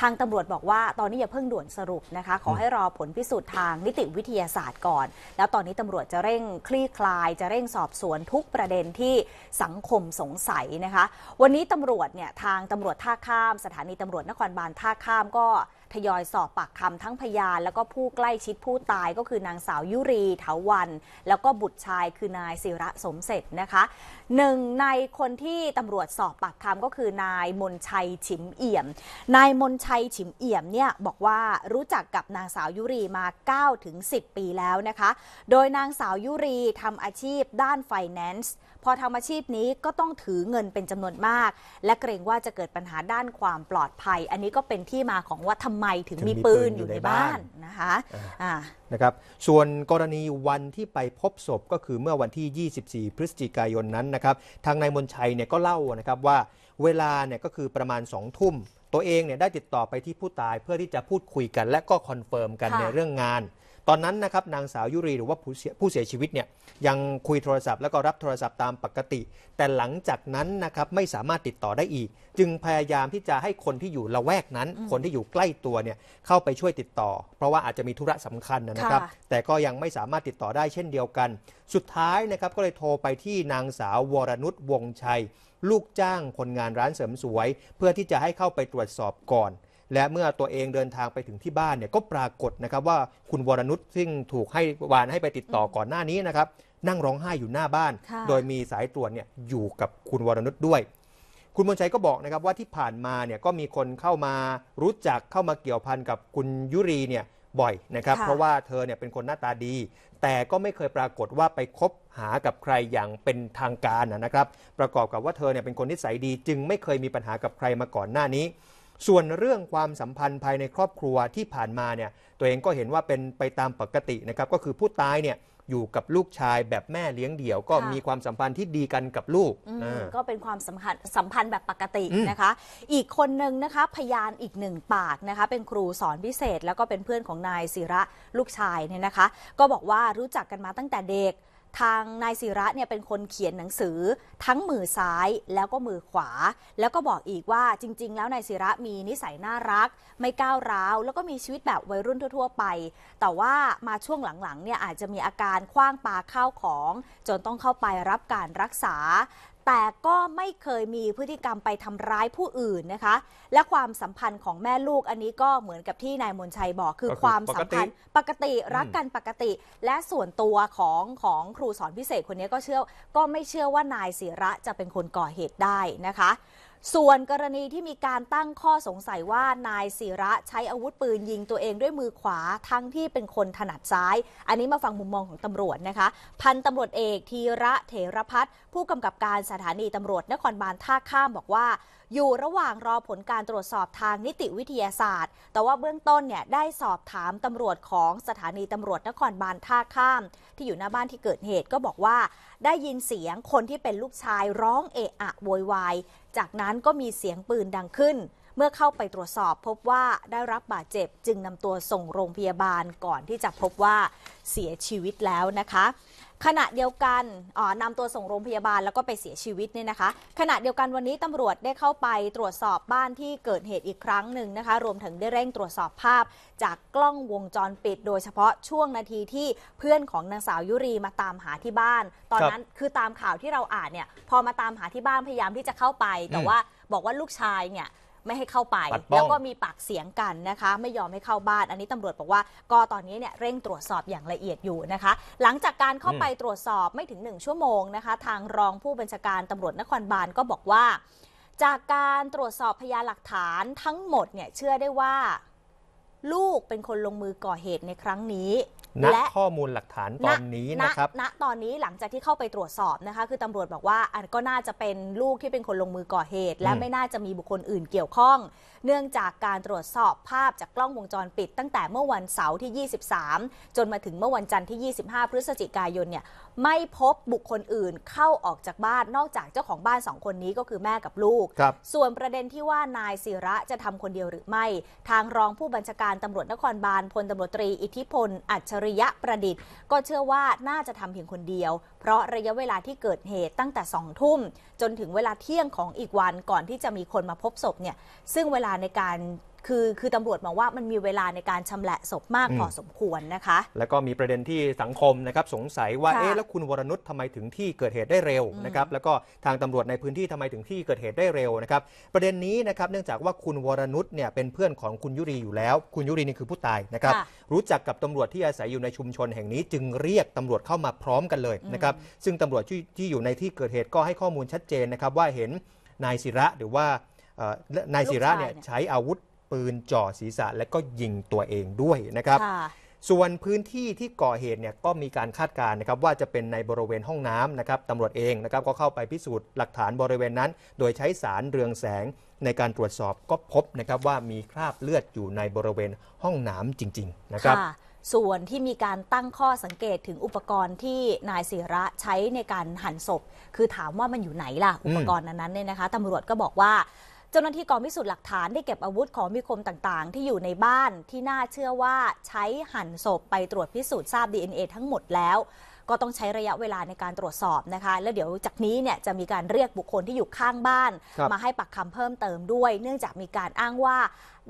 ทางตำรวจบอกว่าตอนนี้อย่าเพิ่งด่วนสรุปนะคะขอให้รอ ผลพิสูจน์ทางนิติวิทยาศาสตร์ก่อน แล้วตอนนี้ตำรวจจะเร่งคลี่คลาย จะเร่งสอบสวนทุกประเด็นที่สังคมสงสัยนะคะวันนี้ตำรวจเนี่ยทางตำรวจท่าข้าม สถานีตำรวจนครบาลท่าข้ามก็ทยอยสอบปากคำทั้งพยานแล้วก็ผู้ใกล้ชิดผู้ตายก็คือนางสาวยุรีเถาวันแล้วก็บุตรชายคือนายศิระสมเสร็จนะคะหนึ่งในคนที่ตำรวจสอบปากคำก็คือนายมนชัยฉิมเอี่ยม นายมนชัยฉิมเอี่ยมเนี่ยบอกว่ารู้จักกับนางสาวยุรีมา9ถึง10 ปีแล้วนะคะโดยนางสาวยุรีทำอาชีพด้านไฟแนนซ์พอทำอาชีพนี้ก็ต้องถือเงินเป็นจำนวนมาก และเกรงว่าจะเกิดปัญหาด้านความปลอดภัย อันนี้ก็เป็นที่มาของว่าทำไมมถึงมีปืนอยู่ในบ้านนะคะนะครับส่วนกรณีวันที่ไปพบศพก็คือเมื่อวันที่ 24 พฤศจิกายนนั้นนะครับทางนายมนชัยเนี่ยก็เล่านะครับว่าเวลาเนี่ยก็คือประมาณ 2 ทุ่ม ตัวเองเนี่ยได้ติดต่อไปที่ผู้ตายเพื่อที่จะพูดคุยกันและก็คอนเฟิร์มกันในเรื่องงานตอนนั้นนะครับนางสาว ยุรีหรือว่าผู้เสียชีวิตเนี่ยยังคุยโทรศัพท์ แล้วก็รับโทรศัพท์ตามปกติ แต่หลังจากนั้นนะครับไม่สามารถติดต่อได้อีก จึงพยายามที่จะให้คนที่อยู่ละแวกนั้นคนที่อยู่ใกล้ตัวเนี่ยเข้าไปช่วยติดต่อ เพราะว่าอาจจะมีธุระสำคัญนะครับ แต่ก็ยังไม่สามารถติดต่อได้เช่นเดียวกัน สุดท้ายนะครับก็เลยโทรไปที่นางสาววรนุชวงชัย ลูกจ้าง คนงานร้านเสริมสวย เพื่อที่จะให้เข้าไปตรวจสอบก่อนและเมื่อตัวเองเดินทางไปถึงที่บ้านเนี่ยก็ปรากฏนะครับว่าคุณวรนุชซึ่งถูกให้วานให้ไปติดต่อก่อนหน้านี้นะครับนั่งร้องไห้อยู่หน้าบ้าน โดยมีสายตรวจเนี่ยอยู่กับคุณวรนุชด้วย คุณมนชัยก็บอกนะครับว่าที่ผ่านมาเนี่ยก็มีคนเข้ามารู้จักเข้ามาเกี่ยวพันกับคุณยุรีเนี่ยบ่อยนะครับ เพราะว่าเธอเนี่ยเป็นคนหน้าตาดี แต่ก็ไม่เคยปรากฏว่าไปคบหากับใครอย่างเป็นทางการนะครับ ประกอบกับว่าเธอเนี่ยเป็นคนนิสัยดีจึงไม่เคยมีปัญหากับใครมาก่อนหน้านี้ส่วนเรื่องความสัมพันธ์ภายในครอบครัวที่ผ่านมาเนี่ย ตัวเองก็เห็นว่าเป็นไปตามปกตินะครับก็คือผู้ตายเนี่ยอยู่กับลูกชายแบบแม่เลี้ยงเดี่ยวก็มีความสัมพันธ์ที่ดีกันกับลูก ก็เป็นความสัมพันธ์สัมพันธ์แบบปกตินะคะ อีกคนหนึ่งนะคะ พยานอีกหนึ่งปากนะคะเป็นครูสอนพิเศษ แล้วก็เป็นเพื่อนของนายศิระลูกชายเนี่ยนะคะ ก็บอกว่ารู้จักกันมาตั้งแต่เด็กทางนายศิระเนี่ยเป็นคนเขียนหนังสือทั้งมือซ้ายแล้วก็มือขวา แล้วก็บอกอีกว่าจริงๆแล้วนายศิระมีนิสัยน่ารัก ไม่ก้าวร้าวแล้วก็มีชีวิตแบบวัยรุ่นทั่วๆไป แต่ว่ามาช่วงหลังๆเนี่ยอาจจะมีอาการคว้างปาข้าวของ จนต้องเข้าไปรับการรักษาแต่ก็ไม่เคยมีพฤติกรรมไปทำร้ายผู้อื่นนะคะ และความสัมพันธ์ของแม่ลูกอันนี้ก็เหมือนกับที่นายมนชัยบอกคือคความสัมพันธ์ปกติรักกันปกติ และส่วนตัวของของครูสอนพิเศษคนนี้ก็เชื่อ ก็ไม่เชื่อว่านายศิระจะเป็นคนก่อเหตุได้นะคะส่วนกรณีที่มีการตั้งข้อสงสัยว่านายศิระใช้อาวุธปืนยิงตัวเองด้วยมือขวาทั้งที่เป็นคนถนัดซ้าย อันนี้มาฟังมุมมองของตำรวจนะคะ พันตำรวจเอกธีระเถรพัฒน์ผู้กำกับการสถานีตำรวจนครบาลท่าข้ามบอกว่า อยู่ระหว่างรอผลการตรวจสอบทางนิติวิทยาศาสตร์ แต่ว่าเบื้องต้นเนี่ยได้สอบถามตำรวจของสถานีตำรวจนครบาลท่าข้าม ที่อยู่หน้าบ้านที่เกิดเหตุก็บอกว่า ได้ยินเสียงคนที่เป็นลูกชายร้องเอะอะโวยวายจากนั้นก็มีเสียงปืนดังขึ้นเมื่อเข้าไปตรวจสอบพบว่าได้รับบาดเจ็บ จึงนำตัวส่งโรงพยาบาลก่อนที่จะพบว่าเสียชีวิตแล้วนะคะ ขณะเดียวกันนำตัวส่งโรงพยาบาลแล้วก็ไปเสียชีวิตเนี่ยนะคะ ขณะเดียวกันวันนี้ตำรวจได้เข้าไปตรวจสอบบ้านที่เกิดเหตุอีกครั้งหนึ่งนะคะรวมถึงได้เร่งตรวจสอบภาพ จากกล้องวงจรปิด โดยเฉพาะช่วงนาทีที่เพื่อนของนางสาวยุรีมาตามหาที่บ้าน ตอนนั้นคือตามข่าวที่เราอ่านเนี่ยพอมาตามหาที่บ้านพยายามที่จะเข้าไป แต่ว่าบอกว่าลูกชายเนี่ยไม่ให้เข้าไปแล้วก็มีปากเสียงกันนะคะไม่ยอมให้เข้าบ้านอันนี้ตำรวจบอกว่าก็ตอนนี้เนี่ยเร่งตรวจสอบอย่างละเอียดอยู่นะคะ หลังจากการเข้าไปตรวจสอบไม่ถึง 1 ชั่วโมงนะคะทางรองผู้บัญชาการตำรวจนครบาลก็บอกว่า จากการตรวจสอบพยานหลักฐานทั้งหมดเนี่ยเชื่อได้ว่า ลูกเป็นคนลงมือก่อเหตุในครั้งนี้ณและข้อมูลหลักฐานตอนนี้นะครับณตอนนี้หลังจากที่เข้าไปตรวจสอบนะคะ คือตำรวจบอกว่าอันก็น่าจะเป็นลูกที่เป็นคนลงมือก่อเหตุ และไม่น่าจะมีบุคคลอื่นเกี่ยวข้อง เนื่องจากการตรวจสอบภาพจากกล้องวงจรปิดตั้งแต่เมื่อวันเสาร์ที่ 23 จนมาถึงเมื่อวันจันทร์ที่ 25 พฤศจิกายนเนี่ยไม่พบบุคคลอื่นเข้าออกจากบ้านนอกจากเจ้าของบ้านสองคนนี้ก็คือแม่กับลูก ส่วนประเด็นที่ว่านายศิระจะทำคนเดียวหรือไม่ ทางรองผู้บัญชาการตำรวจนครบาลพลตำรวจตรี อิทธิพลอัจฉริริยะประดิษฐ์ก็เชื่อว่าน่าจะทำเพียงคนเดียว เพราะระยะเวลาที่เกิดเหตุตั้งแต่สองทุ่ม จนถึงเวลาเที่ยงของอีกวันก่อนที่จะมีคนมาพบศพเนี่ย ซึ่งเวลาในการคือ คือ ตำรวจมองว่ามันมีเวลาในการชำระศพมากพอสมควรนะคะ แล้วก็มีประเด็นที่สังคมนะครับสงสัยว่า เอ๊ะ แล้วคุณวรนุชทำไมถึงที่เกิดเหตุได้เร็วนะครับ แล้วก็ทางตำรวจในพื้นที่ทำไมถึงที่เกิดเหตุได้เร็วนะครับ ประเด็นนี้นะครับ เนื่องจากว่าคุณวรนุชเนี่ยเป็นเพื่อนของคุณยุรีอยู่แล้ว คุณยุรีนี่คือผู้ตายนะครับ รู้จักกับตำรวจที่อาศัยอยู่ในชุมชนแห่งนี้จึงเรียกตำรวจเข้ามาพร้อมกันเลยนะครับ ซึ่งตำรวจที่ที่อยู่ในที่เกิดเหตุก็ให้ข้อมูลชัดเจนนะครับว่าเห็นนายศิระหรือว่านายศิระเนี่ยใช้อาวุธปืนจ่อศีรษะและก็ยิงตัวเองด้วยนะครับ ส่วนพื้นที่ที่ก่อเหตุเนี่ยก็มีการคาดการณ์นะครับว่าจะเป็นในบริเวณห้องน้ำนะครับตำรวจเองนะครับก็เข้าไปพิสูจน์หลักฐานบริเวณนั้น โดยใช้สารเรืองแสงในการตรวจสอบก็พบนะครับว่ามีคราบเลือดอยู่ในบริเวณห้องน้ำจริง ๆ นะครับ ส่วนที่มีการตั้งข้อสังเกตถึงอุปกรณ์ที่นายศิระใช้ในการหั่นศพ คือถามว่ามันอยู่ไหนล่ะอุปกรณ์นั้นเนี่ยนะคะตำรวจก็บอกว่าจ้าหน้าที่กองพิสูจน์หลักฐานได้เก็บอาวุธของมีคมต่างๆที่อยู่ในบ้านที่น่าเชื่อว่าใช้หั่นศพไปตรวจพิสูจน์ทราบ DNA ทั้งหมดแล้วก็ต้องใช้ระยะเวลาในการตรวจสอบนะคะแล้วเดี๋ยวจากนี้เนี่ยจะมีการเรียกบุคคลที่อยู่ข้างบ้าน มาให้ปักคำเพิ่มเติมด้วย เนื่องจากมีการอ้างว่า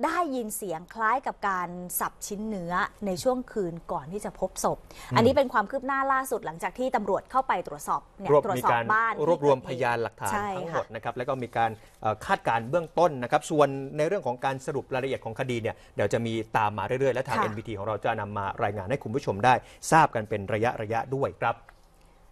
ได้ยินเสียงคล้ายกับการสับชิ้นเนื้อในช่วงคืนก่อนที่จะพบศพอันนี้เป็นความคืบหน้าล่าสุดหลังจากที่ตำรวจเข้าไปตรวจสอบเนี่ยตรวจสอบบ้านรวบรวมพยานหลักฐานทั้งหมดนะครับแล้วก็มีการคาดการเบื้องต้นนะครับส่วนในเรื่องของการสรุปรายละเอียดของคดีเนี่ยเดี๋ยวจะมีตามมาเรื่อยๆและทาง NBT ของเราจะนำมารายงานให้คุณผู้ชมได้ทราบกันเป็นระยะๆด้วยยครับ